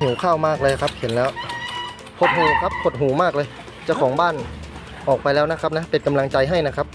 หิวข้าวมากเลยครับ เห็นแล้วหดหูครับหดหูมากเลยเจ้าของบ้านออกไปแล้วนะครับนะเป็นกำลังใจให้นะครับ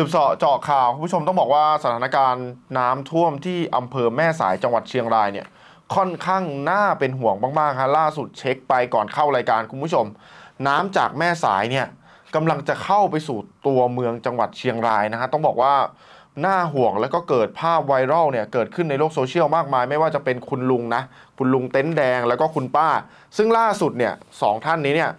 สืบเสาะเจาะข่าวคุณผู้ชมต้องบอกว่าสถานการณ์น้ำท่วมที่อำเภอแม่สายจังหวัดเชียงรายเนี่ยค่อนข้างน่าเป็นห่วงมากๆฮะล่าสุดเช็คไปก่อนเข้ารายการคุณผู้ชม น้ำจากแม่สายเนี่ยกำลังจะเข้าไปสู่ตัวเมืองจังหวัดเชียงรายนะฮะต้องบอกว่าน่าห่วงแล้วก็เกิดภาพไวรัลเนี่ย เกิดขึ้นในโลกโซเชียลมากมาย ไม่ว่าจะเป็นคุณลุงนะ คุณลุงเต็นท์แดงแล้วก็คุณป้า ซึ่งล่าสุดเนี่ยสองท่านนี้เนี่ย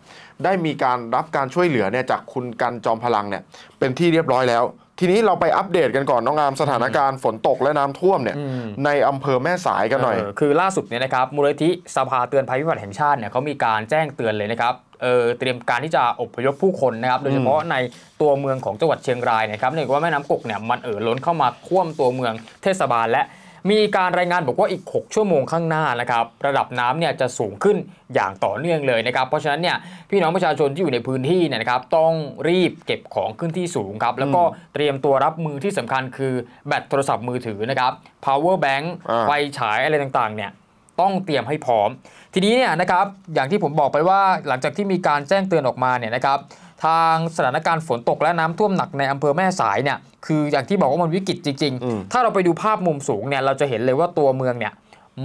ได้มีการรับการช่วยเหลือเนี่ย จากคุณกันจอมพลังเนี่ย เป็นที่เรียบร้อยแล้วทีนี้เราไปอัปเดตกันก่อนน้องงามสถานการณ์ฝนตกและน้ำท่วมเนี่ยในอำเภอแม่สายกันหน่อย คือล่าสุดเนี่ยนะครับมูลนิธิสภาเตือนภัยพิบัติแห่งชาติเนี่ยเขามีการแจ้งเตือนเลยนะครับเเตรียมการที่จะอพยพผู้คนนะครับ โดยเฉพาะในตัวเมืองของจังหวัดเชียงรายนะครับเนื่องจากว่าแม่น้ำกกเนี่ยมันเอ่อล้นเข้ามาท่วมตัวเมืองเทศบาลและมีการรายงานบอกว่าอีก 6 ชั่วโมงข้างหน้านะครับ ระดับน้ำเนี่ยจะสูงขึ้นอย่างต่อเนื่องเลยนะครับ เพราะฉะนั้นเนี่ยพี่น้องประชาชนที่อยู่ในพื้นที่เนี่ยนะครับต้องรีบเก็บของขึ้นที่สูงครับ แล้วก็เตรียมตัวรับมือที่สำคัญคือแบตโทรศัพท์มือถือนะครับ power bank ไฟฉายอะไรต่างๆ เนี่ยต้องเตรียมให้พร้อม ทีนี้เนี่ยนะครับอย่างที่ผมบอกไปว่าหลังจากที่มีการแจ้งเตือนออกมาเนี่ยนะครับทางสถานการณ์ฝนตกและน้ำท่วมหนักในอำเภอแม่สายเนี่ย คืออย่างที่บอกว่ามันวิกฤตจริง ๆ ถ้าเราไปดูภาพมุมสูงเนี่ย เราจะเห็นเลยว่าตัวเมืองเนี่ย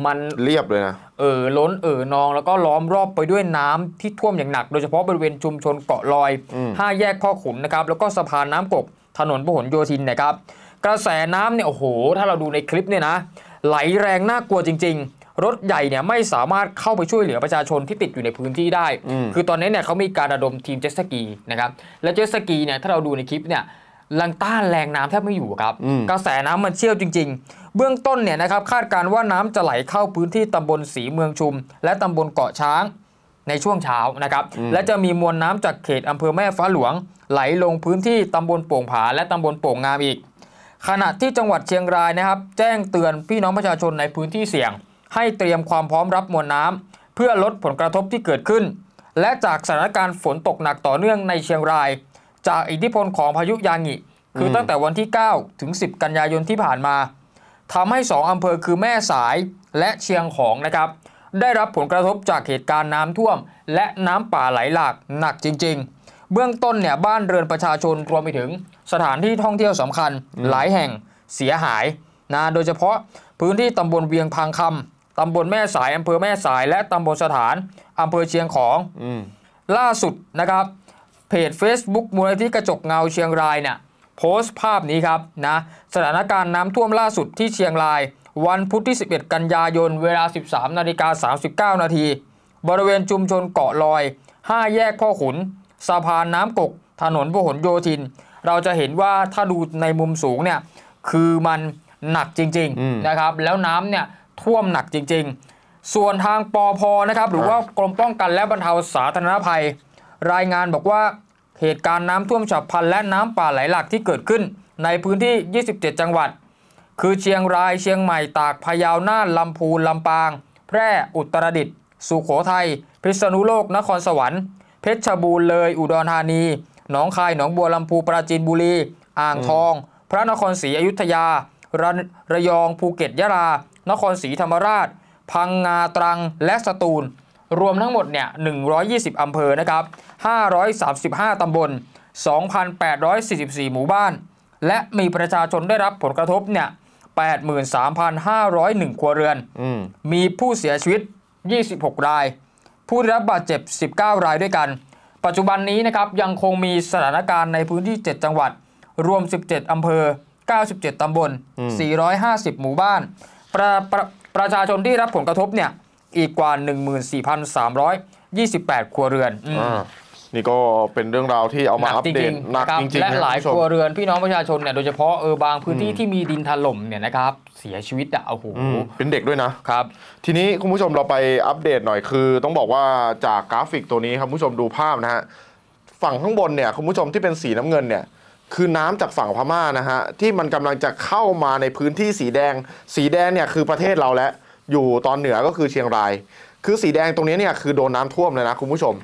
มันเรียบเลยนะ เออ ล้นเออนองแล้วก็ล้อมรอบไปด้วยน้ำที่ท่วมอย่างหนัก โดยเฉพาะบริเวณชุมชนเกาะลอย ห้าแยกพ่อขุนนะครับ แล้วก็สะพานน้ำกบถนนพหลโยธินนะครับ กระแสน้ำเนี่ย โอ้โห ถ้าเราดูในคลิปเนี่ยนะ ไหลแรงน่ากลัวจริง ๆรถใหญ่เนี่ยไม่สามารถเข้าไปช่วยเหลือประชาชนที่ติดอยู่ในพื้นที่ได้ คือตอนนี้เนี่ยเขามีการระดมทีมเจ็ตสกีนะครับ และเจ็ตสกีเนี่ยถ้าเราดูในคลิปเนี่ยลังต้านแรงน้ำแทบไม่อยู่ครับ กระแสน้ำมันเชี่ยวจริง ๆ เบื้องต้นเนี่ยนะครับคาดการว่าน้ำจะไหลเข้าพื้นที่ตำบลสีเมืองชุม และตำบลเกาะช้างในช่วงเช้านะครับ และจะมีมวลน้ำจากเขตอำเภอแม่ฟ้าหลวง ไหลลงพื้นที่ตำบลโป่งผา และตำบลโป่งงามอีก ขณะที่จังหวัดเชียงรายนะครับ แจ้งเตือนพี่น้องประชาชนในพื้นที่เสี่ยงให้เตรียมความพร้อมรับมวลน้ำ เพื่อลดผลกระทบที่เกิดขึ้น และจากสถานการณ์ฝนตกหนักต่อเนื่องในเชียงราย จากอิทธิพลของพายุยางิ คือตั้งแต่วันที่ 9 ถึง 10 กันยายนที่ผ่านมา ทำให้ 2 อำเภอคือแม่สายและเชียงของนะครับ ได้รับผลกระทบจากเหตุการณ์น้ำท่วม และน้ำป่าไหลหลาก หนักจริง ๆ เบื้องต้นเนี่ยบ้านเรือนประชาชนรวมไปถึง สถานที่ท่องเที่ยวสำคัญ หลายแห่ง เสียหายนะโดยเฉพาะพื้นที่ตำบลเวียงพังคำตำบลแม่สาย อำเภอแม่สาย และตำบลสถานอำเภอเชียงของอล่าสุดนะครับ เพจ Facebook มูลนิธิกระจกเงาเชียงรายเนี่ยโพสต์ภาพนี้ครับนะสถานการณ์น้ำท่วมล่าสุดที่เชียงราย วันพุธที่ 11 กันยายนเวลา 13นาฬิกา39 นาที บริเวณชุมชนเกาะลอย 5 แยกพ่อขุนสะพานน้ำกกถนนพหลโยธิน เราจะเห็นว่าถ้าดูในมุมสูงเนี่ยคือมันหนักจริงๆนะครับแล้วน้ำเนี่ยท่วมหนักจริงๆ ส่วนทางปอพอนะครับ หรือว่ากรมป้องกันและบรรเทาสาธารณภัย รายงานบอกว่าเหตุการณ์น้ำท่วมฉับพลันและน้ำป่าไหลหลากที่เกิดขึ้น ในพื้นที่ 27 จังหวัด คือเชียงรายเชียงใหม่ตากพะเยาน่านลำพูนลำปาง แพร่อุตรดิตถ์สุโขทัยพิษณุโลก นครสวรรค์เพชรบูรณ์เลยอุดรธานีหนองคายหนองบัวลำพูปราจีนบุรี อ่างทอง พระนครศรีอยุธยาระระยองภูเก็ตยะลานครศรีธรรมราช พังงา ตรังและสตูล รวมทั้งหมดเนี่ย120 อำเภอนะครับ 535 ตำบล2,844 หมู่บ้าน และมีประชาชนได้รับผลกระทบเนี่ย83,501ครัวเรือนมมีผู้เสียชีวิต 26 ราย ผู้ได้รับบาดเจ็บ 19 รายด้วยกัน ปัจจุบันนี้นะครับยังคงมีสถานการณ์ในพื้นที่ 7 จังหวัด รวม 17 อำเภอ 97 ตำบล 450 หมู่บ้านประประประชาชนที่รับผลกระทบเนี่ยอีกกว่า 14,328ครัวเรือนอนี่ก็เป็นเรื่องราวที่เอามาอัปเดตหนักจริงๆและหลายครัวเรือน พี่น้องประชาชนเนี่ยโดยเฉพาะเออ บางพื้นที่ที่มีดินถล่มเนี่ยนะครับเสียชีวิตอะโอ้โหเป็นเด็กด้วยนะครับ ทีนี้คุณผู้ชมเราไปอัปเดตหน่อยคือต้องบอกว่าจากกราฟิกตัวนี้ครับผู้ชมดูภาพนะฮะฝั่งข้างบนเนี่ยคุณผู้ชมที่เป็นสีน้ำเงินเนี่ยคือน้ำจากฝั่งพม่านะฮะที่มันกำลังจะเข้ามาในพื้นที่สีแดง สีแดงเนี่ยคือประเทศเราและอยู่ตอนเหนือก็คือเชียงรายคือสีแดงตรงนี้เนี่ยคือโดนน้าท่วมเลยนะคุณผู้ชม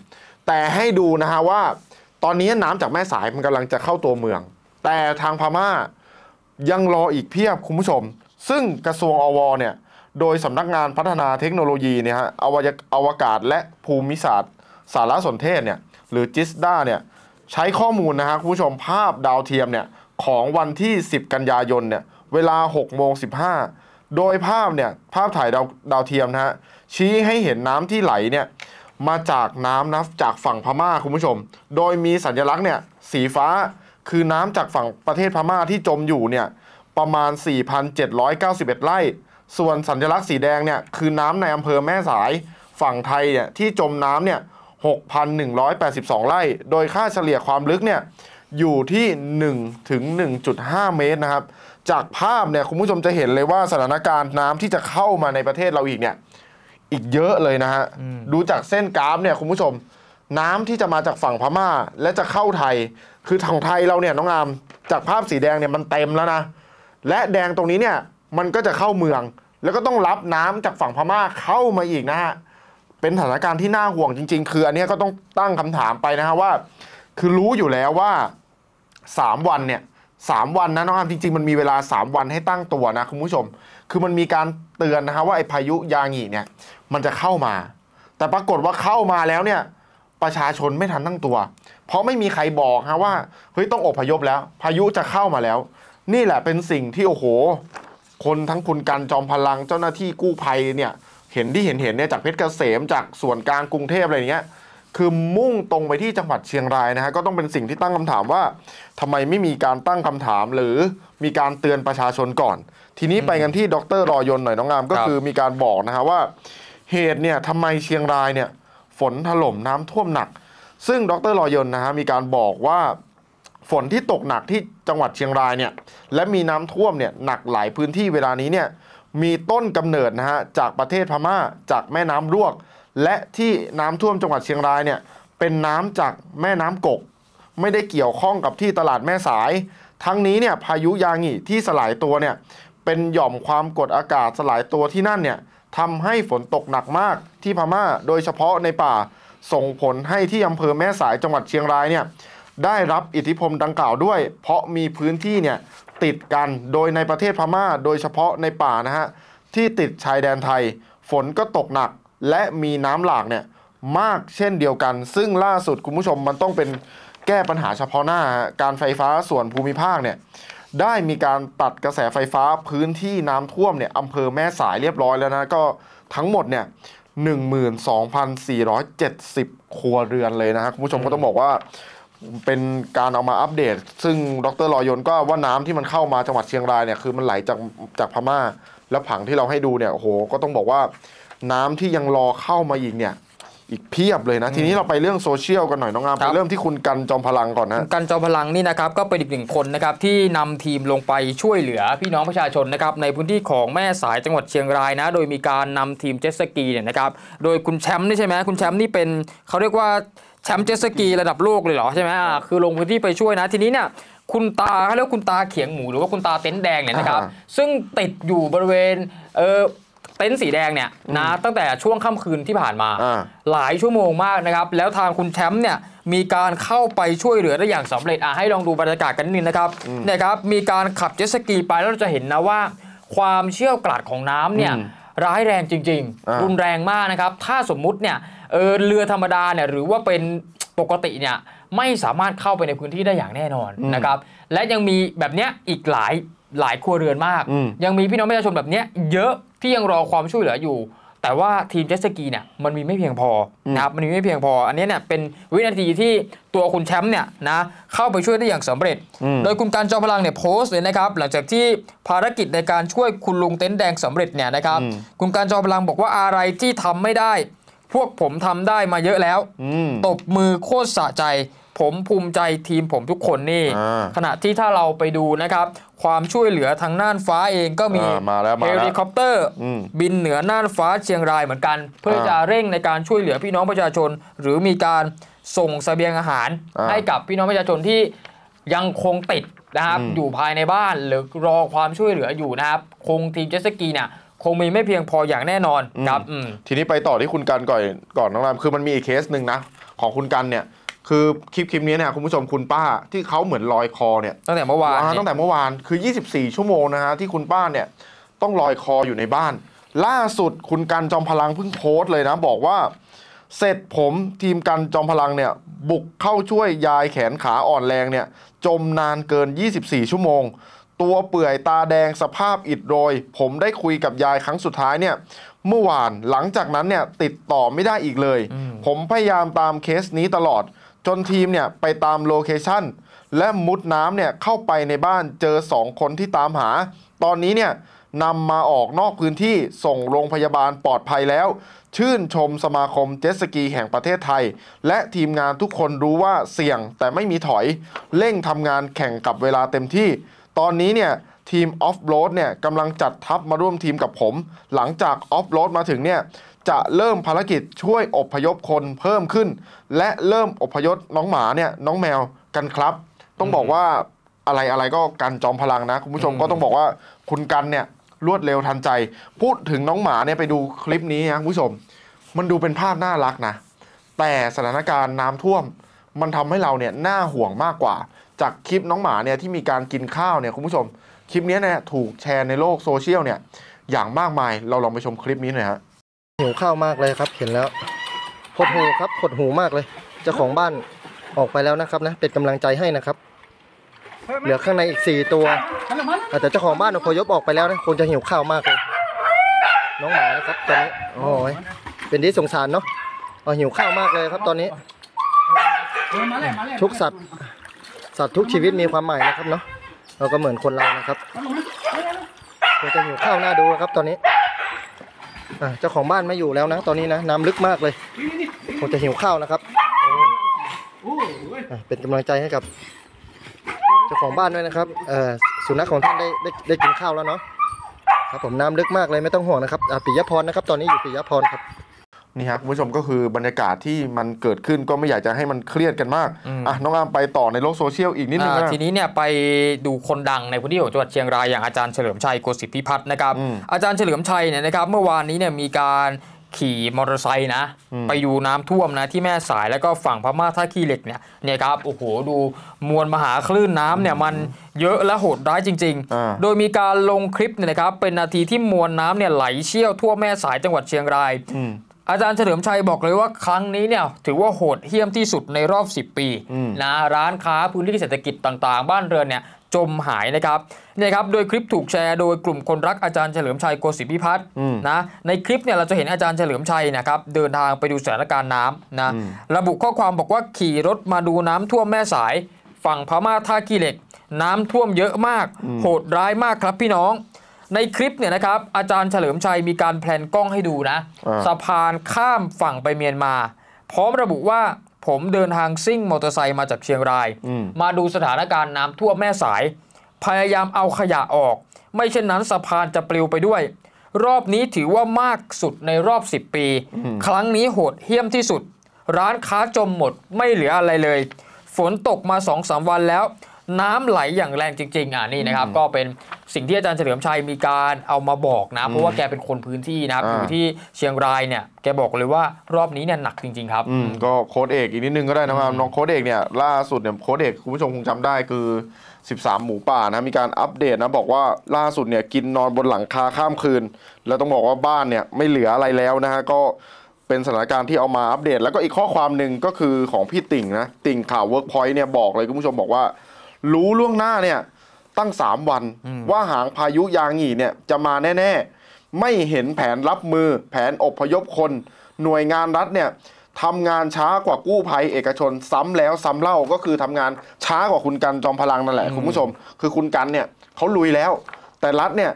แต่ให้ดูนะฮะว่าตอนนี้น้ำจากแม่สายมันกำลังจะเข้าตัวเมือง แต่ทางพม่ายังรออีกเพียบคุณผู้ชม ซึ่งกระทรวงอวเนี่ยโดยสำนักงานพัฒนาเทคโนโลยีเนี่ยฮะอวอวกาศและภูมิศาสตร์สารสนเทศเนี่ยหรือจิสด้าเนี่ยใช้ข้อมูลนะฮะคุณผู้ชมภาพดาวเทียมเนี่ยของวันที่ 10 กันยายนเนี่ยเวลา6โมง15 โดยภาพเนี่ยภาพถ่ายดาวดาวเทียมนะฮะชี้ให้เห็นน้ำที่ไหลเนี่ยมาจากน้ำนะจากฝั่งพม่าคุณผู้ชม โดยมีสัญลักษณ์เนี่ยสีฟ้าคือน้ำจากฝั่งประเทศพม่าที่จมอยู่เนี่ยประมาณ 4,791 ไร่ ส่วนสัญลักษณ์สีแดงเนี่ยคือน้ำในอำเภอแม่สาย ฝั่งไทยเนี่ยที่จมน้ำเนี่ย6,182 ไร่ โดยค่าเฉลี่ยความลึกเนี่ย อยู่ที่ 1 ถึง 1.5 เมตรนะครับ จากภาพเนี่ยคุณผู้ชมจะเห็นเลยว่าสถานการณ์น้ำที่จะเข้ามาในประเทศเราอีกเนี่ย อีกเยอะเลยนะฮะดูจากเส้นกราฟเนี่ยคุณผู้ชม น้ำที่จะมาจากฝั่งพม่าและจะเข้าไทย คือทางไทยเราเนี่ยน้องอามจากภาพสีแดงเนี่ยมันเต็มแล้วนะและแดงตรงนี้เนี่ยมันก็จะเข้าเมือง แล้วก็ต้องรับน้ำจากฝั่งพม่าเข้ามาอีกนะฮะเป็นสถานการณ์ที่น่าห่วงจริงๆ คืออันนี้ก็ต้องตั้งคำถามไปนะฮะว่า คือรู้อยู่แล้วว่า 3 วันเนี่ยสามวันนะน้องอามจริงๆ มันมีเวลา 3 วันให้ตั้งตัวนะ คุณผู้ชม คือมันมีการเตือนนะฮะว่าไอ้พายุยางีเนี่ยมันจะเข้ามา แต่ปรากฏว่าเข้ามาแล้วเนี่ยประชาชนไม่ทันตั้งตัว เพราะไม่มีใครบอกฮะว่าเฮ้ยต้องอพยพแล้ว พายุจะเข้ามาแล้ว นี่แหละเป็นสิ่งที่โอ้โหคนทั้งคุณกันจอมพลังเจ้าหน้าที่กู้ภัยเนี่ยเห็นที่เห็นเห็นเนี่ยจากเพชรเกษม จากส่วนกลางกรุงเทพอะไรเงี้ยคือมุ่งตรงไปที่จังหวัดเชียงรายนะฮะก็ต้องเป็นสิ่งที่ตั้งคำถามว่า ทำไมไม่มีการตั้งคำถามหรือมีการเตือนประชาชนก่อน ทีนี้ไปกันที่ดรรอยนหน่อยน้องงาม ก็คือมีการบอกนะฮะว่า เหตุเนี่ยทำไมเชียงรายเนี่ยฝนถล่มน้ำท่วมหนัก ซึ่งดรรอยนนะฮะมีการบอกว่าฝนที่ตกหนักที่จังหวัดเชียงรายเนี่ยและมีน้ำท่วมเนี่ยหนักหลายพื้นที่เวลานี้เนี่ยมีต้นกำเนิดนะฮะจากประเทศพม่าจากแม่น้ำลวก และที่น้ำท่วมจังหวัดเชียงรายเนี่ยเป็นน้ำจากแม่น้ำกก ไม่ได้เกี่ยวข้องกับที่ตลาดแม่สาย ทั้งนี้เนี่ยพายุยางีที่สลายตัวเนี่ยเป็นหย่อมความกดอากาศสลายตัวที่นั่นเนี่ยทำให้ฝนตกหนักมากที่พม่าโดยเฉพาะในป่า ส่งผลให้ที่อำเภอแม่สายจังหวัดเชียงรายเนี่ยได้รับอิทธิพลดังกล่าวด้วย เพราะมีพื้นที่เนี่ยติดกันโดยในประเทศพม่าโดยเฉพาะในป่านะฮะที่ติดชายแดนไทยฝนก็ตกหนักและมีน้ำหลากเนี่ยมากเช่นเดียวกัน ซึ่งล่าสุดคุณผู้ชมมันต้องเป็นแก้ปัญหาเฉพาะหน้า การไฟฟ้าส่วนภูมิภาคเนี่ยได้มีการตัดกระแสไฟฟ้าพื้นที่น้ำท่วมเนี่ยอำเภอแม่สายเรียบร้อยแล้วนะก็ทั้งหมดเนี่ย12,470 ครัวเรือนเลยนะครับคุณผู้ชมก็ต้องบอกว่าเป็นการเอามาอัปเดต ซึ่งดรลอยนก็ว่าน้ำที่มันเข้ามาจังหวัดเชียงรายเนี่ยคือมันไหลจากจากพม่าแล้วผังที่เราให้ดูเนี่ยโโหก็ต้องบอกว่าน้ำที่ยังรอเข้ามาอีกเนี่ยอีกเพียบเลยนะทีนี้เราไปเรื่องโซเชียลกันหน่อยน้องงามไปเริ่มที่คุณกันจอมพลังก่อนนะกันจอมพลังนี่นะครับก็เป็นอีกหนึ่งคนนะครับที่นำทีมลงไปช่วยเหลือพี่น้องประชาชนนะครับในพื้นที่ของแม่สายจังหวัดเชียงรายนะ โดยมีการนำทีมเจ็ตสกีเนี่ยนะครับโดยคุณแชมป์นี่ใช่ไหมคุณแชมป์นี่เป็นเขาเรียกว่าแชมป์เจสกีระดับโลกเลยเหรอใช่ไหมคือลงพื้นที่ไปช่วยนะทีนี้เนี่ยคุณตาเขาเรียกคุณตาเขียงหมูหรือว่าคุณตาเต็นท์แดงเนี่ยนะครับ ซึ่งติดอยู่บริเวณเออเต็น์สีแดงเนี่ยนะตั้งแต่ช่วงค่ำคืนที่ผ่านมา หลายชั่วโมงมากนะครับ แล้วทางคุณแชมป์เนี่ยมีการเข้าไปช่วยเหลือได้อย่างสำเร็จอ่ะให้ลองดูบรรยากาศกันนิดนึงนะครับนะครับ มีการขับเจสกีไปแล้วเราจะเห็นนะว่า ความเชี่ยวกราดของน้ำเนี่ยร้ายแรงจริง ๆ รุนแรงมากนะครับ ถ้าสมมุติเนี่ยเออเรือธรรมดาเนี่ยหรือว่าเป็นปกติเนี่ยไม่สามารถเข้าไปในพื้นที่ได้อย่างแน่นอนนะครับ และยังมีแบบเนี้ยอีกหลายหลายครัวเรือนมาก ยังมีพี่น้องประชาชนแบบเนี้ยเยอะที่ยังรอความช่วยเหลืออยู่แต่ว่าทีมเจสกีเนี่ยมันมีไม่เพียงพอนะครับมันมีไม่เพียงพอ อันนี้เนี่ยเป็นวินาทีที่ตัวคุณแชมป์เนี่ยนะเข้าไปช่วยได้อย่างสำเร็จ โดยคุณการจอมพลังเนี่ยโพสต์เลยนะครับ หลังจากที่ภารกิจในการช่วยคุณลุงเต็นท์แดงสำเร็จเนี่ยนะครับคุณการจอมพลังบอกว่าอะไรที่ทำไม่ได้ พวกผมทำได้มาเยอะแล้วตบมือโคตรสะใจผมภูมิใจทีมผมทุกคนนี่ขณะที่ถ้าเราไปดูนะครับ ความช่วยเหลือทางน่านฟ้าเองก็มีเฮลิคอปเตอร์ บินเหนือน่านฟ้าเชียงรายเหมือนกัน เพื่อจะเร่งในการช่วยเหลือพี่น้องประชาชน หรือมีการส่งสเสบียงอาหารให้กับพี่น้องประชาชนที่ยังคงติดนะครับอยู่ภายในบ้านหรือรอความช่วยเหลืออยู่นะครับคงทีมเจสกีเนี่ยคงมีไม่เพียงพออย่างแน่นอนครับทีนี้ไปต่อที่คุณกันก่อนก่อนน้องรามคือมันมีอีกเคสหนึ่งนะของคุณกันเนี่ยคือคลิปคลิปนี้เนี่ยคุณผู้ชมคุณป้า ที่เขาเหมือนลอยคอเนี่ยตั้งแต่เมื่อวานตั้งแต่เมื่อวานคือ 24 ชั่วโมงนะฮะที่คุณป้าเนี่ยต้องลอยคออยู่ในบ้าน ล่าสุดคุณกันจอมพลังเพิ่งโพสต์เลยนะ บอกว่าเสร็จผมทีมกันจอมพลังเนี่ยบุกเข้าช่วยยายแขนขาอ่อนแรงเนี่ยจมนานเกิน 24 ชั่วโมง ตัวเปื่อยตาแดงสภาพอิดโรยผมได้คุยกับยายครั้งสุดท้ายเนี่ยเมื่อวานหลังจากนั้นเนี่ยติดต่อไม่ได้อีกเลย ผมพยายามตามเคสนี้ตลอดจนทีมเนี่ยไปตามโลเคชั่น และมุดน้ำเนี่ยเข้าไปในบ้านเจอ 2 คนที่ตามหา ตอนนี้เนี่ยนำมาออกนอกพื้นที่ส่งโรงพยาบาลปลอดภัยแล้ว ชื่นชมสมาคมเจ็ตสกีแห่งประเทศไทย และทีมงานทุกคนรู้ว่าเสี่ยงแต่ไม่มีถอยเร่งทำงานแข่งกับเวลาเต็มที่ ตอนนี้เนี่ยทีมออฟโรดเนี่ยกำลังจัดทัพมาร่วมทีมกับผม หลังจากออฟโรดมาถึงเนี่ยจะเริ่มภารกิจช่วยอบพยพคนเพิ่มขึ้น และเริ่มอบพยพน้องหมาเนี่ยน้องแมวกันครับ ต้องบอกว่าอะไรอะไรก็กันจอมพลังนะคุณผู้ชมก็ต้องบอกว่าคุณกันเนี่ยรวดเร็วทันใจ พูดถึงน้องหมาเนี่ยไปดูคลิปนี้นะคุณผู้ชมมันดูเป็นภาพน่ารักนะแต่สถานการณ์น้ำท่วม มันทำให้เราเนี่ยน่าห่วงมากกว่า จากคลิปน้องหมาเนี่ยที่มีการกินข้าวเนี่ยคุณผู้ชมคลิปนี้เนี่ยถูกแชร์ในโลกโซเชียลเนี่ยอย่างมากมายเราลองไปชมคลิปนี้หน่อยฮะหิวข้าวมากเลยครับเห็นแล้วหดหูครับหดหูมากเลยเจ้าของบ้านออกไปแล้วนะครับนะ เป็นกำลังใจให้นะครับ เหลือข้างในอีกสี่ตัว แต่เจ้าของบ้านอพยพออกไปแล้วนะคงจะหิวข้าวมากเลย น้องหมานะครับตอนนี้โอ้ยเป็นที่สงสารเนาะ๋อหิวข้าวมากเลยครับตอนนี้ ทุกสัตว์ สัตว์ทุกชีวิตมีความหมายนะครับเนาะเราก็เหมือนคนเรานะครับคงจะหิวข้าวหน้าดูครับตอนนี้เจ้าของบ้านไม่อยู่แล้วนะ ตอนนี้นะ น้ำลึกมากเลยคงจะหิวข้าวนะครับเป็นกำลังใจให้กับ เจ้าของบ้านด้วยนะครับสุนัขของท่านได้ได้ได้กินข้าวแล้วเนาะ ครับผมน้ำลึกมากเลยไม่ต้องห่วงนะครับอ่ะปิยพรนะครับ ตอนนี้อยู่ปิยพรครับนี่ครับคุณผู้ชมก็คือบรรยากาศที่มันเกิดขึ้นก็ไม่อยากจะให้มันเครียดกันมากอ่ะน้องอามไปต่อในโลกโซเชียลอีกนิดนึงทีนี้เนี่ยไปดูคนดังในพื้นที่ของจังหวัดเชียงรายอย่างอาจารย์เฉลิมชัยโกศิพิพัฒน์นะครับอาจารย์เฉลิมชัยเนี่ยนะครับ เมื่อวานนี้เนี่ยมีการขี่มอเตอร์ไซค์นะ ไปอยู่น้ำท่วมนะ ที่แม่สายแล้วก็ฝั่งพม่าท่าขี้เหล็กเนี่ยเนี่ยครับโอ้โหดูมวลมหาคลื่นน้ำเนี่ยมันเยอะและโหดร้ายจริง ๆ โดยมีการลงคลิปเนี่ยนะครับเป็นนาทีที่มวลน้ำเนี่ยไหลเชี่ยวทั่วแม่สายจังหวัดเชียงรายอาจารย์เฉลิมชัยบอกเลยว่าครั้งนี้เนี่ยถือว่าโหดเหี้ยมที่สุดในรอบ 10 ปีนะร้านค้าพื้นที่เศรษฐกิจต่างๆ บ้านเรือนเนี่ยจมหายนะครับเนี่ยครับโดยคลิปถูกแชร์โดยกลุ่มคนรักอาจารย์เฉลิมชัยโกศิพิพัฒน์นะในคลิปเนี่ยเราจะเห็นอาจารย์เฉลิมชัยนะครับ เดินทางไปดูสถานการณ์น้ำนะระบุข้อความบอกว่าขี่รถมาดูน้ำท่วมแม่สายฝั่งพม่าท่าขี้เหล็กน้ำท่วมเยอะมากโหดร้ายมากครับพี่น้องในคลิปเนี่ยนะครับ อาจารย์เฉลิมชัยมีการแพลนกล้องให้ดูนะ สะพานข้ามฝั่งไปเมียนมา พร้อมระบุว่า ผมเดินทางซิ่งมอเตอร์ไซค์มาจากเชียงราย มาดูสถานการณ์น้ำท่วมแม่สาย พยายามเอาขยะออก ไม่เช่นนั้นสะพานจะปลิวไปด้วย รอบนี้ถือว่ามากสุดในรอบ 10 ปี ครั้งนี้โหดเหี้ยมที่สุด ร้านค้าจมหมดไม่เหลืออะไรเลย ฝนตกมาสองสามวันแล้วน้ำไหลอย่างแรงจริง ๆอ่ะนี่นะครับ ก็เป็นสิ่งที่อาจารย์เฉลิมชัยมีการเอามาบอกนะ เพราะว่าแกเป็นคนพื้นที่นะครับอยู่ที่เชียงรายเนี่ย แกบอกเลยว่ารอบนี้เนี่ยหนักจริงๆครับก็โค้ดเอกอีกนิดนึงก็ได้นะครับน้องโค้ดเอกเนี่ยล่าสุดเนี่ยโค้ดเอกคุณผู้ชมคงจำได้คือ 13 หมูป่านะมีการอัปเดตนะ บอกว่าล่าสุดเนี่ยกินนอนบนหลังคาข้ามคืน แล้วต้องบอกว่าบ้านเนี่ยไม่เหลืออะไรแล้วนะฮะก็เป็นสถานการณ์ที่เอามาอัปเดต แล้วก็อีกข้อความหนึ่งก็คือของพี่ติ่งนะติ่งข่าวเวิร์กพอยต์เนี่ยบอกเลยคุณผู้ชมบอกว่ารู้ล่วงหน้าเนี่ยตั้งสามวันว่าหางพายุ ยางหงีเนี่ยจะมาแน่ ๆ ไม่เห็นแผนรับมือแผนอบพยพคน หน่วยงานรัฐเนี่ยทำงานช้ากว่ากู้ภัยเอกชนซ้ำแล้ว ซ้าเล่าก็คือทำงานช้ากว่าคุณกัน จอมพลังนั่นแหละ คุณผู้ชม คือคุณกันเนี่ยเขาลุยแล้ว แต่รัฐเนี่ย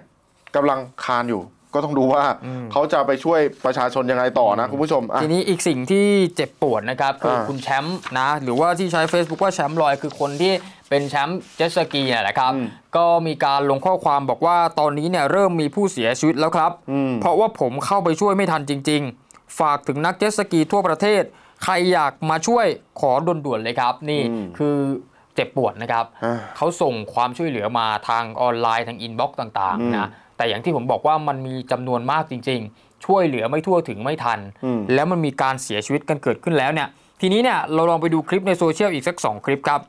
กำลังคานอยู่ก็ต้องดูว่าเขาจะไปช่วยประชาชนยังไงต่อนะคุณผู้ชมทีนี้อีกสิ่งที่เจ็บปวดนะครับคือคุณแชมป์นะ หรือว่าที่ใช้ Facebook ว่าแชมป์ลอยคือคนที่เป็นแชมป์เจสกีนี่แหละครับก็มีการลงข้อความบอกว่าตอนนี้เนี่ยเริ่มมีผู้เสียชีวิตแล้วครับ เพราะว่าผมเข้าไปช่วยไม่ทันจริง ๆ ฝากถึงนักเจสกีทั่วประเทศใครอยากมาช่วยขอด่วนๆเลยครับ นี่คือเจ็บปวดนะครับเขาส่งความช่วยเหลือมาทางออนไลน์ทางอินบ็อกซ์ต่างๆนะแต่อย่างที่ผมบอกว่ามันมีจำนวนมากจริงๆ ช่วยเหลือไม่ทั่วถึงไม่ทัน แล้วมันมีการเสียชีวิตกันเกิดขึ้นแล้วเนี่ย ทีนี้เนี่ยเราลองไปดูคลิปในโซเชียลอีกสัก 2 คลิปครับ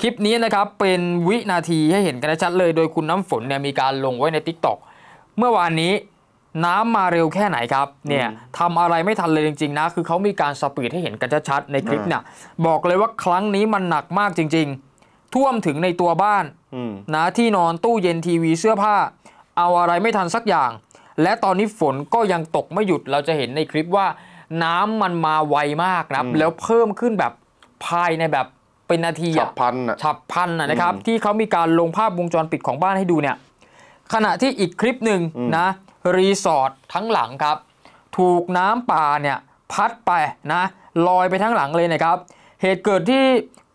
คลิปนี้นะครับเป็นวินาทีให้เห็นกันชัดเลยโดยคุณน้ำฝนเนี่ยมีการลงไว้ใน t ิ k t o กเมื่อวานนี้น้ำมาเร็วแค่ไหนครับ เนี่ยทำอะไรไม่ทันเลยจริงๆนะ คือเขามีการสปีดให้เห็นกันชัดๆในคลิปเนี่ยบอกเลยว่าครั้งนี้มันหนักมากจริง ๆ ท่วมถึงในตัวบ้านนะที่นอนตู้เย็นทีวีเสื้อผ้าเอาอะไรไม่ทันสักอย่าง และตอนนี้ฝนก็ยังตกไม่หยุด เราจะเห็นในคลิปว่า น้ำมันมาไวมากนะ แล้วเพิ่มขึ้นแบบภายในแบบเป็นนาทีฉับพันอะฉับพันอะนะครับ ที่เขามีการลงภาพวงจรปิดของบ้านให้ดูเนี่ย ขณะที่อีกคลิปหนึ่งนะรีสอร์ททั้งหลังครับ ถูกน้ำป่าเนี่ยพัดไปนะลอยไปทั้งหลังเลยนะครับ เหตุเกิดที่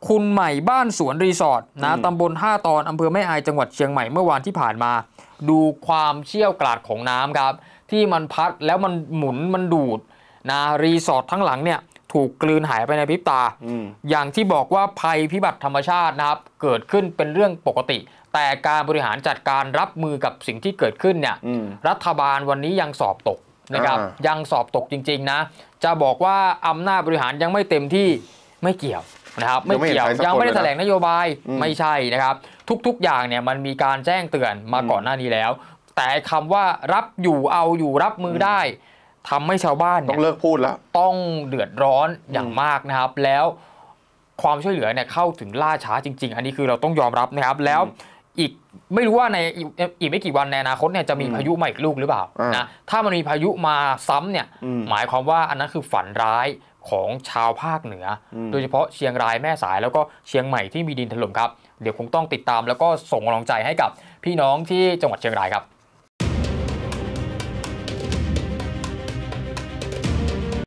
คุณใหม่บ้านสวนรีสอร์ทนะตำบลท่าตอนอำเภอแม่อายจังหวัดเชียงใหม่เมื่อวานที่ผ่านมาดูความเชี่ยวกราดของน้ำครับ ที่มันพัดแล้วมันหมุนมันดูดนะรีสอร์ททั้งหลังเนี่ยถูกกลืนหายไปในพริบตา อย่างที่บอกว่าภัยพิบัติธรรมชาตินะครับ เกิดขึ้นเป็นเรื่องปกติ แต่การบริหารจัดการรับมือกับสิ่งที่เกิดขึ้นเนี่ยรัฐบาลวันนี้ยังสอบตกนะครับ ยังสอบตกจริงๆนะจะบอกว่าอำนาจบริหารยังไม่เต็มที่ไม่เกี่ยวนะครับ ไม่เกี่ยวยังไม่ได้แถลงนโยบายไม่ใช่นะครับทุก ๆอย่างเนี่ยมันมีการแจ้งเตือนมาก่อนหน้านี้แล้ว แต่คำว่ารับอยู่เอาอยู่รับมือได้ ทำให้ชาวบ้านต้องเลิกพูดแล้ว ต้องเดือดร้อนอย่างมากนะครับ แล้วความช่วยเหลือเนี่ยเข้าถึงล่าช้าจริงๆ อันนี้คือเราต้องยอมรับนะครับ แล้วอีกไม่รู้ว่าในอีกไม่กี่วันในอนาคตเนี่ยจะมีพายุมาอีกลูกหรือเปล่านะถ้ามันมีพายุมาซ้ำเนี่ยหมายความว่าอันนั้นคือฝันร้ายของชาวภาคเหนือ โดยเฉพาะ เชียงรายแม่สาย แล้วก็เชียงใหม่ที่มีดินถล่มครับเดี๋ยวคงต้องติดตามแล้วก็ส่งกำลังใจให้กับพี่น้องที่จังหวัดเชียงรายครับ